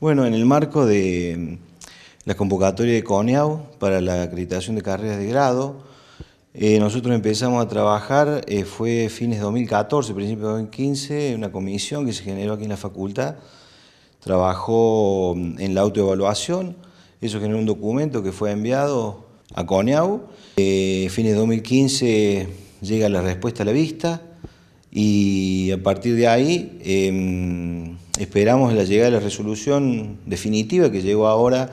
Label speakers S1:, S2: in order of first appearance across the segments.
S1: Bueno, en el marco de mm, la convocatoria de CONEAU para la acreditación de carreras de grado, eh, nosotros empezamos a trabajar, eh, fue fines de 2014, principios de 2015, una comisión que se generó aquí en la facultad, trabajó mm, en la autoevaluación, eso generó un documento que fue enviado a CONEAU. Eh, fines de 2015 llega la respuesta a la vista y a partir de ahí em, esperamos la llegada de la resolución definitiva que llegó ahora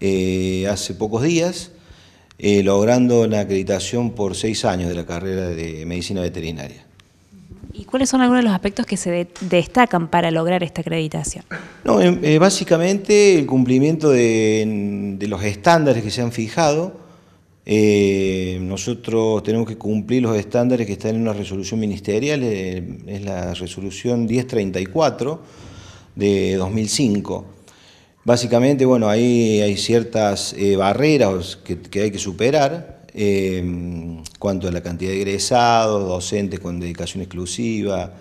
S1: eh, hace pocos días, eh, logrando la acreditación por seis años de la carrera de medicina veterinaria. ¿Y cuáles son algunos de los aspectos que se destacan para lograr esta acreditación? No, eh, básicamente el cumplimiento de, los estándares que se han fijado. nosotros tenemos que cumplir los estándares que están en una resolución ministerial, es la resolución 1034, de 2005. Básicamente, bueno, ahí hay ciertas eh, barreras que, hay que superar, em, cuanto a la cantidad de egresados, docentes con dedicación exclusiva,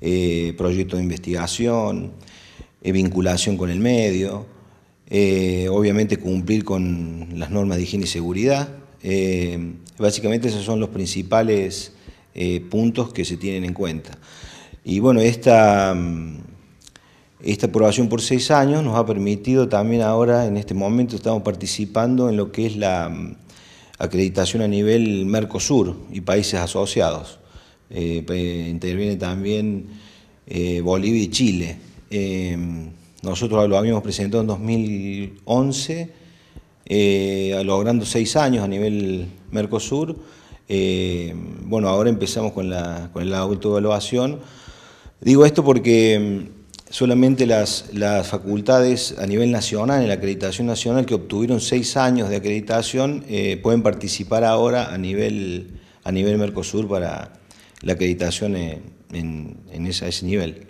S1: eh, proyectos de investigación, eh, vinculación con el medio, obviamente cumplir con las normas de higiene y seguridad. Em, básicamente esos son los principales puntos que se tienen en cuenta. Y bueno, esta mm, esta aprobación por seis años nos ha permitido también ahora, en este momento, estamos participando en lo que es la mm, acreditación a nivel Mercosur y países asociados. Eh, interviene también eh, Bolivia y Chile. Em, nosotros lo habíamos presentado en 2011, eh, logrando seis años a nivel Mercosur. Em, bueno, ahora empezamos con la, con la autoevaluación. Digo esto porque em, solamente las, facultades a nivel nacional, en la acreditación nacional, que obtuvieron seis años de acreditación, eh, pueden participar ahora a nivel, a nivel Mercosur para la acreditación en, ese nivel.